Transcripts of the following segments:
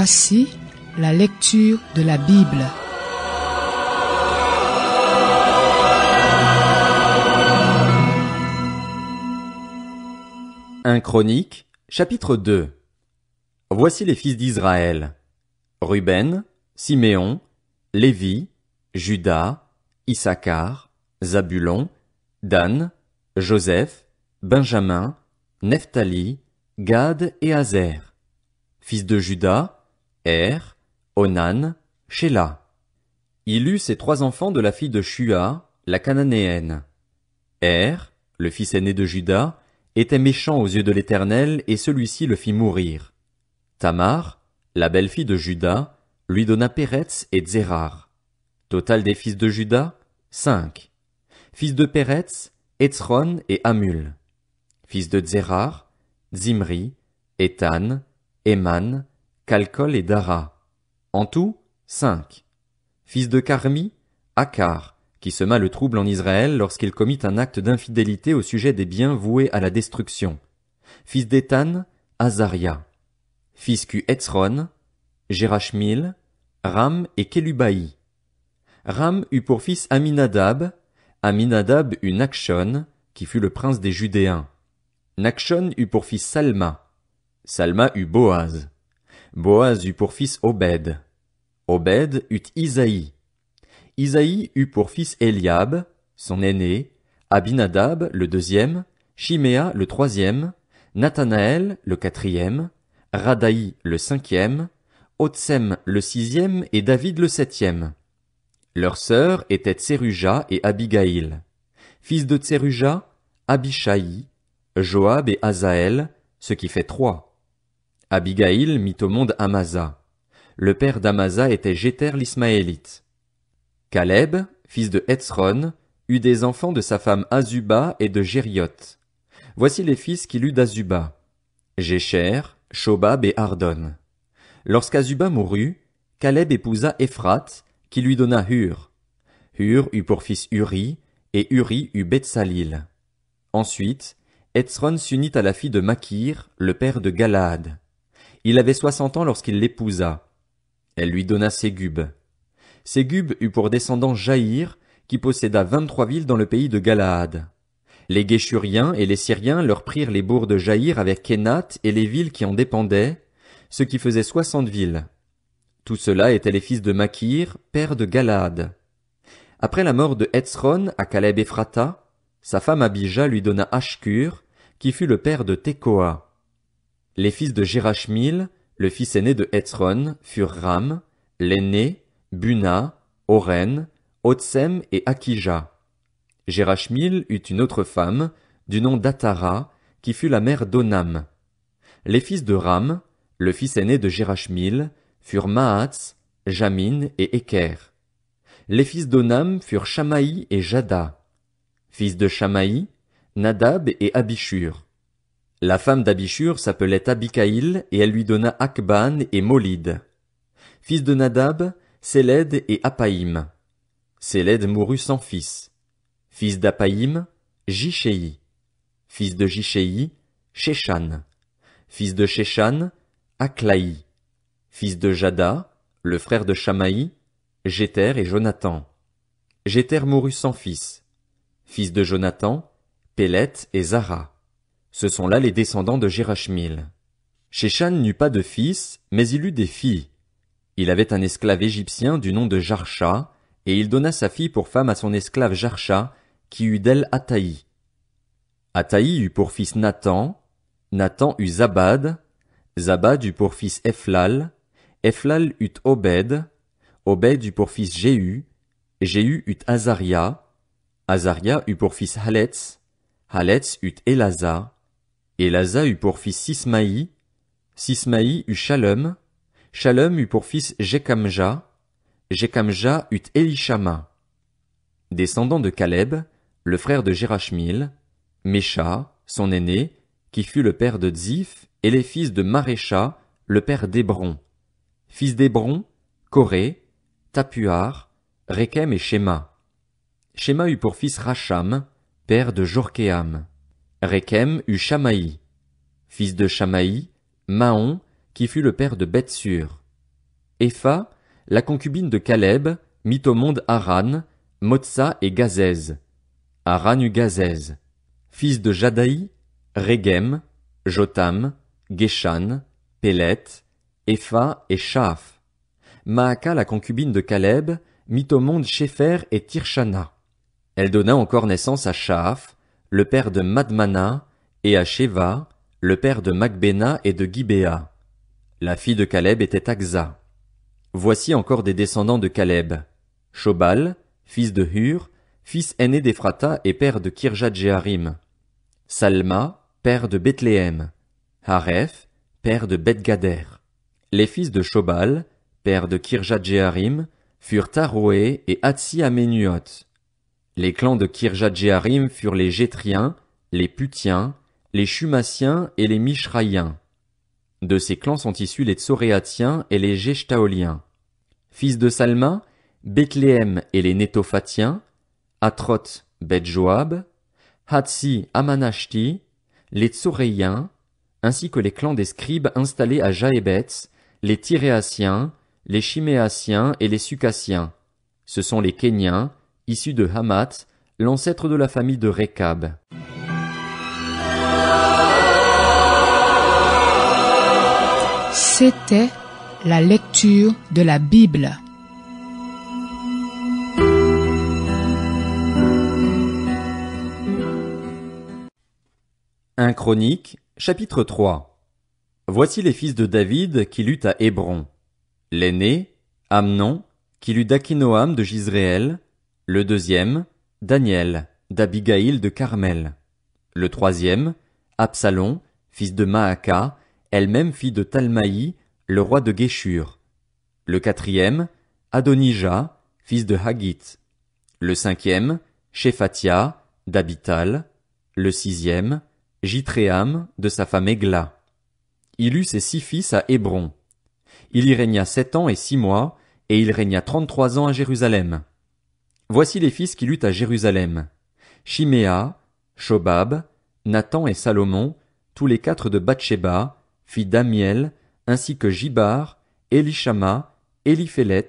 Voici la lecture de la Bible. Un Chronique, chapitre 2 Voici les fils d'Israël. Ruben, Siméon, Lévi, Judas, Issachar, Zabulon, Dan, Joseph, Benjamin, Nephtali, Gad et Hazer. Fils de Judas, Er, Onan, Shéla. Il eut ses trois enfants de la fille de Shua, la cananéenne. Er, le fils aîné de Juda, était méchant aux yeux de l'Éternel et celui-ci le fit mourir. Tamar, la belle-fille de Juda, lui donna Pérez et Zérar. Total des fils de Juda, cinq. Fils de Pérez, Etzron et Amul. Fils de Zérar, Zimri, Etan, Eman, et Dara. En tout, cinq. Fils de Carmi, Akar, qui sema le trouble en Israël lorsqu'il commit un acte d'infidélité au sujet des biens voués à la destruction. Fils d'Ethan, Azaria. Fils Q Etzron, Jérachmil, Ram et Kelubai. Ram eut pour fils Aminadab, Aminadab eut Nakshon, qui fut le prince des Judéens. Nakshon eut pour fils Salma. Salma eut Boaz. Boaz eut pour fils Obed. Obed eut Isaïe. Isaïe eut pour fils Eliab, son aîné, Abinadab le deuxième, Shimea le troisième, Nathanaël le quatrième, Radaï le cinquième, Otsem le sixième et David le septième. Leurs sœurs étaient Tseruja et Abigaïl. Fils de Tseruja, Abishai, Joab et Azaël, ce qui fait trois. Abigaïl mit au monde Amasa. Le père d'Amasa était Jéter l'Ismaélite. Caleb, fils de Hetzron, eut des enfants de sa femme Azuba et de Gériot. Voici les fils qu'il eut d'Azuba. Jécher, Shobab et Ardon. Lorsqu'Azuba mourut, Caleb épousa Ephrat, qui lui donna Hur. Hur eut pour fils Uri, et Uri eut Betsalil. Ensuite, Hetzron s'unit à la fille de Makir, le père de Galaad. Il avait soixante ans lorsqu'il l'épousa. Elle lui donna Ségub. Ségub eut pour descendant Jaïr, qui posséda vingt-trois villes dans le pays de Galaad. Les Géchuriens et les Syriens leur prirent les bourgs de Jaïr avec Kénat et les villes qui en dépendaient, ce qui faisait soixante villes. Tout cela étaient les fils de Makir, père de Galaad. Après la mort de Hetzron à Caleb Ephrata, sa femme Abijah lui donna Ashkur, qui fut le père de Tekoa. Les fils de Gérachmil, le fils aîné de Hetzron, furent Ram, l'aîné, Buna, Oren, Otsem et Akija. Jérachmil eut une autre femme, du nom d'Atara, qui fut la mère d'Onam. Les fils de Ram, le fils aîné de Jérachmil, furent Mahatz, Jamin et Éker. Les fils d'Onam furent Shamaï et Jada. Fils de Shamaï, Nadab et Abishur. La femme d'Abishur s'appelait Abikaïl, et elle lui donna Akban et Molid. Fils de Nadab, Séled et Apaïm. Séled mourut sans fils. Fils d'Apaïm, Jishéi. Fils de Jishéi, Shéchan. Fils de Shéchan, Aklaï. Fils de Jada, le frère de Shamaï, Jéter et Jonathan. Jéter mourut sans fils. Fils de Jonathan, Pélet et Zara. Ce sont là les descendants de Jérachmil. Sheshan n'eut pas de fils, mais il eut des filles. Il avait un esclave égyptien du nom de Jarcha, et il donna sa fille pour femme à son esclave Jarcha, qui eut d'elle Ataï. Ataï eut pour fils Nathan, Nathan eut Zabad, Zabad eut pour fils Ephlal, Ephlal eut Obed, Obed eut pour fils Jéhu, Jéhu eut Azaria, Azaria eut pour fils Haletz, Haletz eut Elazar. Et Laza eut pour fils Sismaï, Sismaï eut Shalom, Shalom eut pour fils Jekamja, Jekamja eut Elishama. Descendant de Caleb, le frère de Jérachmil, Mesha, son aîné, qui fut le père de Ziph, et les fils de Marécha, le père d'Hébron. Fils d'Hébron, Coré, Tapuar, Rekem et Shema. Shema eut pour fils Racham, père de Jorkéam. Rechem eut Shamaï. Fils de Shamaï, Mahon, qui fut le père de Bethsur. Epha, la concubine de Caleb, mit au monde Aran, Motsa et Gazez. Aran eut Gazez. Fils de Jadaï, Regem, Jotam, Geshan, Pelet, Epha et Shaaf. Maaka la concubine de Caleb mit au monde Shefer et Tirshana. Elle donna encore naissance à Shaaf, le père de Madmana, et à Sheva, le père de Macbéna et de Gibéa. La fille de Caleb était Axa. Voici encore des descendants de Caleb. Shobal, fils de Hur, fils aîné d'Ephrata et père de kirjat Salma, père de Bethléem. Haref, père de Bethgader. Les fils de Shobal, père de kirjat furent Taroé et Atsi Amenuot. Les clans de kirjat furent les Gétriens, les Putiens, les Chumassiens et les Mishraïens. De ces clans sont issus les Tsoréatiens et les Geshtaoliens. Fils de Salma, Bethléem et les Netophatiens, Atrot, Bethjoab, Hatsi, Amanashti, les Tsoréiens, ainsi que les clans des scribes installés à Jaebets, les Tiréasiens, les Chiméasiens et les Sucassiens. Ce sont les Kéniens, issu de Hamath, l'ancêtre de la famille de Rekab. C'était la lecture de la Bible. Un Chronique, chapitre 3 Voici les fils de David qui luttent à Hébron. L'aîné, Amnon, qui lut d'Akinoam de Gisréel, le deuxième, Daniel, d'Abigaïl de Carmel. Le troisième, Absalom, fils de Maaka, elle-même fille de Talmaï, le roi de Geshur. Le quatrième, Adonijah, fils de Haggith. Le cinquième, Shephatia, d'Abital. Le sixième, Jitréam, de sa femme Égla. Il eut ses six fils à Hébron. Il y régna sept ans et six mois, et il régna trente-trois ans à Jérusalem. Voici les fils qui luttent à Jérusalem. Chiméa, Shobab, Nathan et Salomon, tous les quatre de Bathsheba, fille d'Amiel, ainsi que Jibar, Elishama, Eliphelet,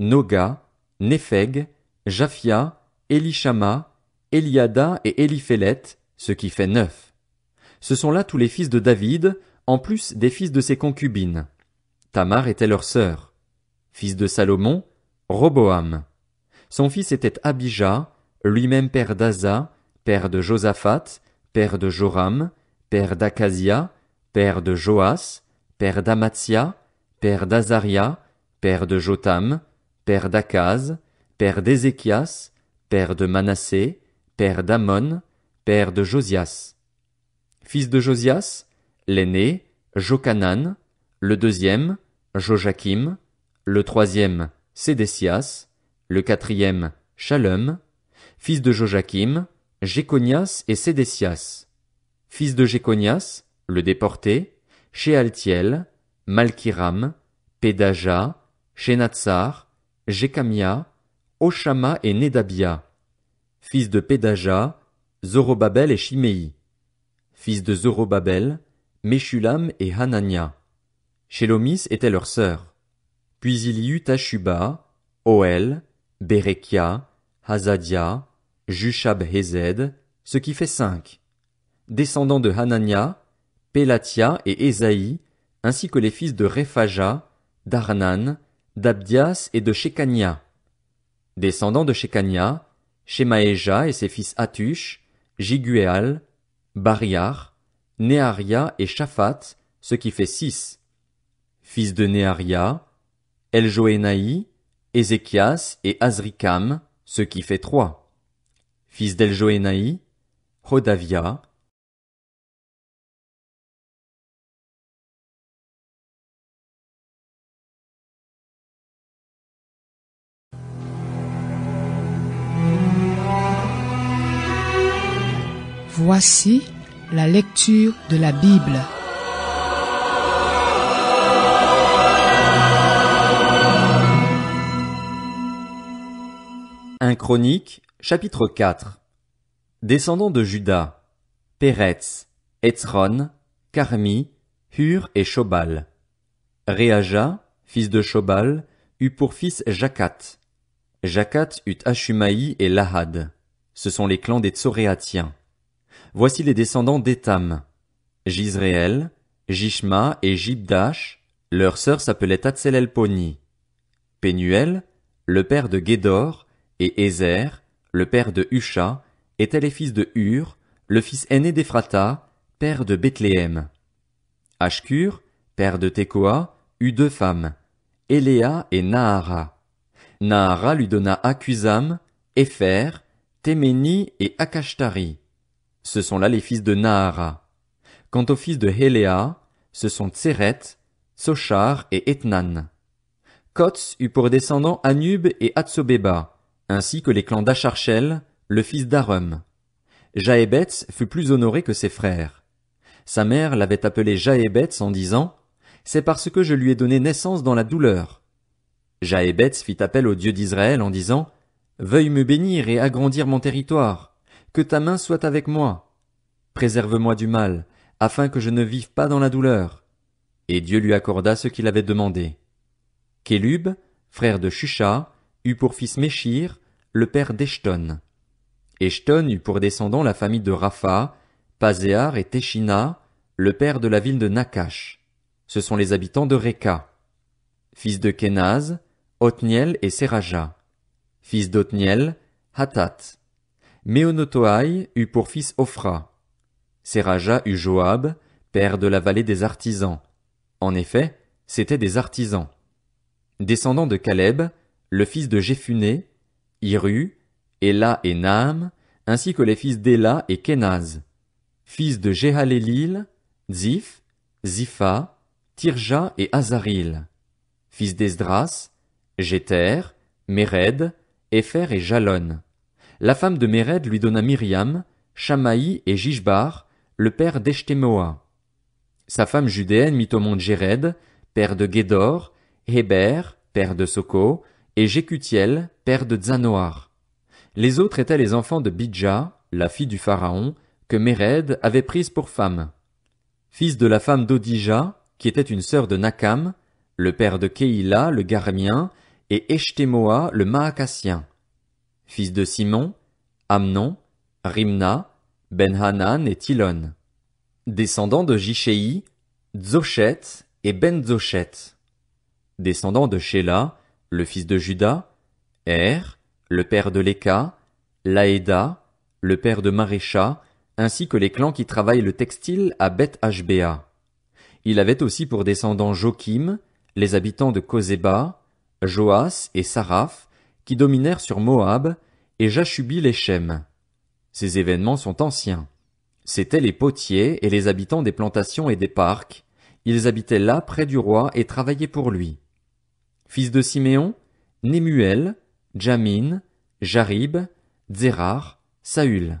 Noga, Nepheg, Japhia, Elishama, Eliada et Eliphelet, ce qui fait neuf. Ce sont là tous les fils de David, en plus des fils de ses concubines. Tamar était leur sœur. Fils de Salomon, Roboam. Son fils était Abijah, lui-même père d'Aza, père de Josaphat, père de Joram, père d'Acasia, père de Joas, père d'Amatsia, père d'Azaria, père de Jotam, père d'Akaz, père d'Ézéchias, père de Manassé, père d'Amon, père de Josias. Fils de Josias, l'aîné, Jochanan, le deuxième, Joachim, le troisième, Sédécias, le quatrième, Shalem, fils de Joachim, Jéconias et Sédécias. Fils de Jéconias, le déporté, Shealtiel, Malkiram, Pédaja, Shenatsar, Jékamia, Oshama et Nedabia. Fils de Pédaja, Zorobabel et Shimei. Fils de Zorobabel, Meshulam et Hanania. Chelomis était leur sœur. Puis il y eut Ashuba, Oel, Berekia, Hazadia, Jushab-Hezed, ce qui fait cinq. Descendants de Hanania, Pelatia et Esaïe, ainsi que les fils de Rephaja, d'Arnan, d'Abdias et de Shekania. Descendants de Shekania, Shemaéja et ses fils Atush, Jiguéal, Bariar, Nearia et Shaphat, ce qui fait six. Fils de Nearia, Eljoénaï, Ézéchias et Azricam, ce qui fait trois. Fils d'Eljoénaï, Rodavia, Voici la lecture de la Bible. Chronique, chapitre 4 Descendants de Judas Péretz, Etzron, Carmi, Hur et Shobal. Réaja, fils de Shobal, eut pour fils Jacat. Jacat eut Ashumaï et Lahad. Ce sont les clans des Tsoréatiens. Voici les descendants d'Etam. gizréel Jishma et Jibdash, leur sœur s'appelait Atselelponi. Pénuel, le père de Guédor, et le père de Husha, était les fils de Hur, le fils aîné d'Ephrata, père de Bethléem. Ashkur, père de Tekoa, eut deux femmes, Eléa et Nahara. Nahara lui donna Akuzam, Efer, Temeni et Akashtari. Ce sont là les fils de Nahara. Quant aux fils de Héléa, ce sont Tseret, Sochar et Etnan. Kots eut pour descendants Anub et Atsobeba ainsi que les clans d'Acharchel, le fils d'Arum. Jaébetz fut plus honoré que ses frères. Sa mère l'avait appelé Jaébetz en disant C'est parce que je lui ai donné naissance dans la douleur. Jaébetz fit appel au Dieu d'Israël en disant Veuille me bénir et agrandir mon territoire, que ta main soit avec moi. Préserve-moi du mal, afin que je ne vive pas dans la douleur. Et Dieu lui accorda ce qu'il avait demandé. Kélub, frère de Shusha, eut pour fils Meshir, le père d'Eshton. Eshton eut pour descendant la famille de Rapha, Pazéar et Téchina, le père de la ville de Nakash. Ce sont les habitants de Reka. Fils de Kenaz, Othniel et Seraja. Fils d'Othniel, Hatat. Meonotoai eut pour fils Ophra. Seraja eut Joab, père de la vallée des artisans. En effet, c'étaient des artisans. Descendant de Caleb, le fils de Jephuné, Iru, Ela et Naam, ainsi que les fils d'Ela et Kenaz, fils de Jéhalélil, Ziph, Zipha, Tirja et Azaril, fils d'Esdras, Jéther, Mered, hépher et Jalon. La femme de Mered lui donna Myriam, Shamaï et Jishbar, le père d'Estemoa. Sa femme judéenne mit au monde Jéred, père de Guédor, Héber, père de Soko, et Jécutiel, père de Zanoar. Les autres étaient les enfants de Bidja, la fille du Pharaon, que Mered avait prise pour femme. Fils de la femme d'Odija, qui était une sœur de Nakam, le père de Keïla, le Garmien, et Eshtemoa, le Maacassien. Fils de Simon, Amnon, Rimna, Ben-Hanan et Tilon. Descendant de Jichéi, Zochet et Ben Zochet. Descendant de Shéla, le fils de Juda, Er, le père de Léka, Laéda, le père de Marécha, ainsi que les clans qui travaillent le textile à Beth Ashbea. Il avait aussi pour descendants Joachim, les habitants de Kozeba, Joas et Saraph, qui dominèrent sur Moab, et jachubi les Ces événements sont anciens. C'étaient les potiers et les habitants des plantations et des parcs. Ils habitaient là près du roi et travaillaient pour lui. Fils de Siméon, Némuel, Jamin, Jarib, Zérar, Saül.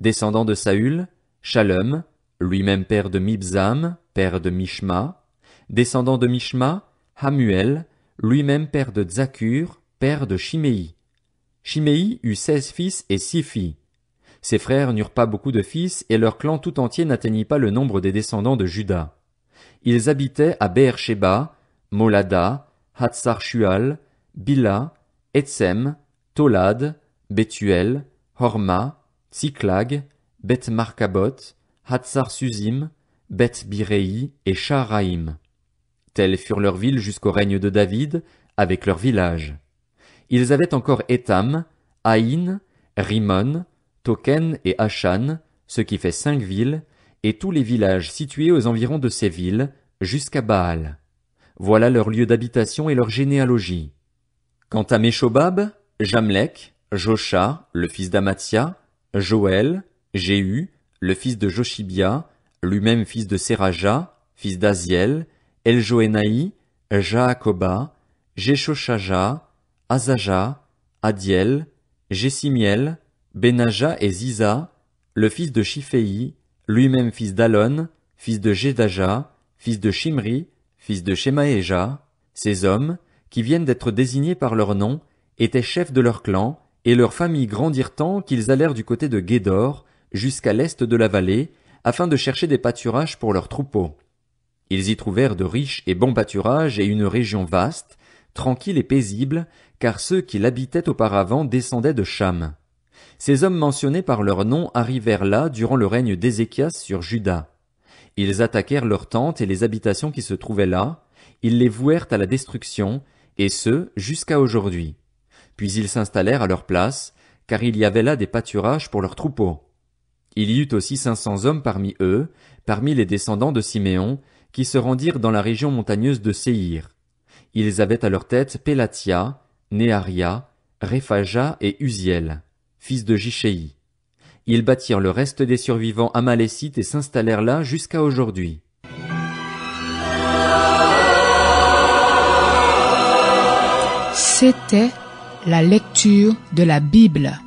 Descendant de Saül, Shalom, lui-même père de Mibzam, père de Mishma. Descendant de Mishma, Hamuel, lui-même père de Zakur, père de Shimei. Shimei eut seize fils et six filles. Ses frères n'eurent pas beaucoup de fils, et leur clan tout entier n'atteignit pas le nombre des descendants de Juda. Ils habitaient à Beersheba, Molada, Hatsar-Shual, Bila, Etsem, Tolad, Bethuel, Horma, Tsiklag, bet markabot Hatsar-Suzim, bet birei et Shahraïm. Telles furent leurs villes jusqu'au règne de David, avec leurs villages. Ils avaient encore Etam, Aïn, Rimon, Token et Ashan, ce qui fait cinq villes, et tous les villages situés aux environs de ces villes, jusqu'à Baal voilà leur lieu d'habitation et leur généalogie. Quant à Meshobab, Jamlek, Josha, le fils d'Amatia, Joël, Jéhu, le fils de Joshibia, lui-même fils de Seraja, fils d'Aziel, Eljoenaï, Jaacoba, Jeshoshaja, Azaja, Adiel, Jessimiel, Benaja et Ziza, le fils de Shiphéi, lui-même fils d'Alon, fils de Jedaja, fils de Shimri, fils de Shemaéja, ces hommes, qui viennent d'être désignés par leur nom, étaient chefs de leur clan, et leurs familles grandirent tant qu'ils allèrent du côté de Guédor, jusqu'à l'est de la vallée, afin de chercher des pâturages pour leurs troupeaux. Ils y trouvèrent de riches et bons pâturages et une région vaste, tranquille et paisible, car ceux qui l'habitaient auparavant descendaient de Cham. Ces hommes mentionnés par leur nom arrivèrent là durant le règne d'Ézéchias sur Juda. Ils attaquèrent leurs tentes et les habitations qui se trouvaient là, ils les vouèrent à la destruction, et ce, jusqu'à aujourd'hui. Puis ils s'installèrent à leur place, car il y avait là des pâturages pour leurs troupeaux. Il y eut aussi cinq cents hommes parmi eux, parmi les descendants de Siméon, qui se rendirent dans la région montagneuse de Séir. Ils avaient à leur tête Pelatia, Néaria, Réphaja et Uziel, fils de Jichéi. Ils bâtirent le reste des survivants à amalécites et s'installèrent là jusqu'à aujourd'hui. C'était la lecture de la Bible.